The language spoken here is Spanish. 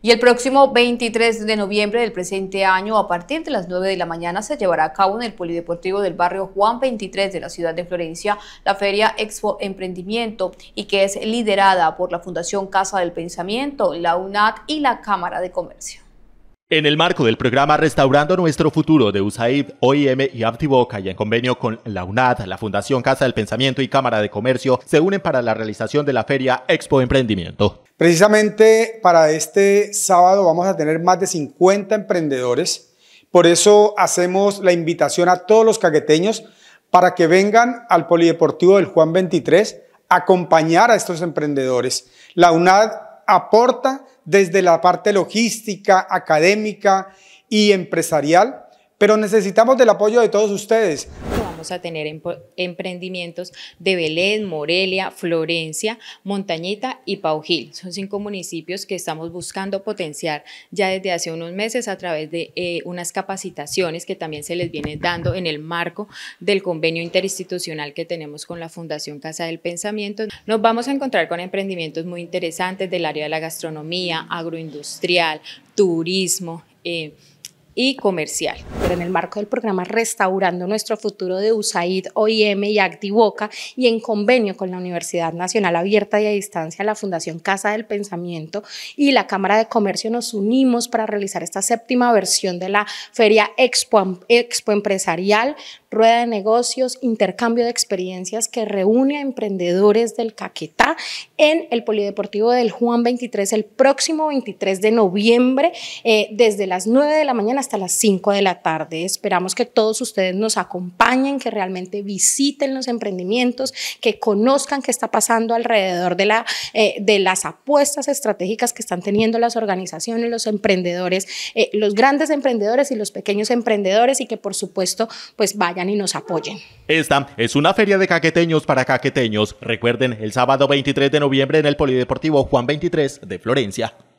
Y el próximo 23 de noviembre del presente año, a partir de las 9 de la mañana, se llevará a cabo en el Polideportivo del barrio Juan 23 de la ciudad de Florencia la Feria Expo Emprendimiento y que es liderada por la Fundación Casa del Pensamiento, la UNAT y la Cámara de Comercio. En el marco del programa Restaurando Nuestro Futuro de USAID, OIM y Aptivoca y en convenio con la UNAD, la Fundación Casa del Pensamiento y Cámara de Comercio, se unen para la realización de la feria Expo Emprendimiento. Precisamente para este sábado vamos a tener más de 50 emprendedores. Por eso hacemos la invitación a todos los caqueteños para que vengan al Polideportivo del Juan 23 a acompañar a estos emprendedores. La UNAD aporta desde la parte logística, académica y empresarial, pero necesitamos del apoyo de todos ustedes a tener emprendimientos de Belén, Morelia, Florencia, Montañita y Paujil. Son cinco municipios que estamos buscando potenciar ya desde hace unos meses a través de eh, unas capacitaciones que también se les viene dando en el marco del convenio interinstitucional que tenemos con la Fundación Casa del Pensamiento. Nos vamos a encontrar con emprendimientos muy interesantes del área de la gastronomía, agroindustrial, turismo. Eh, y comercial. Pero en el marco del programa Restaurando nuestro futuro de USAID, OIM y Activoca y en convenio con la Universidad Nacional Abierta y a Distancia, la Fundación Casa del Pensamiento y la Cámara de Comercio nos unimos para realizar esta séptima versión de la Feria Expo, em-, Expo Empresarial rueda de negocios, intercambio de experiencias que reúne a emprendedores del Caquetá en el Polideportivo del Juan 23 el próximo 23 de noviembre eh, desde las 9 de la mañana hasta las 5 de la tarde. Esperamos que todos ustedes nos acompañen, que realmente visiten los emprendimientos, que conozcan qué está pasando alrededor de, la, eh, de las apuestas estratégicas que están teniendo las organizaciones, los emprendedores, eh, los grandes emprendedores y los pequeños emprendedores y que por supuesto pues vayan y nos apoyen. Esta es una feria de caqueteños para caqueteños. Recuerden, el sábado 23 de noviembre en el Polideportivo Juan 23 de Florencia.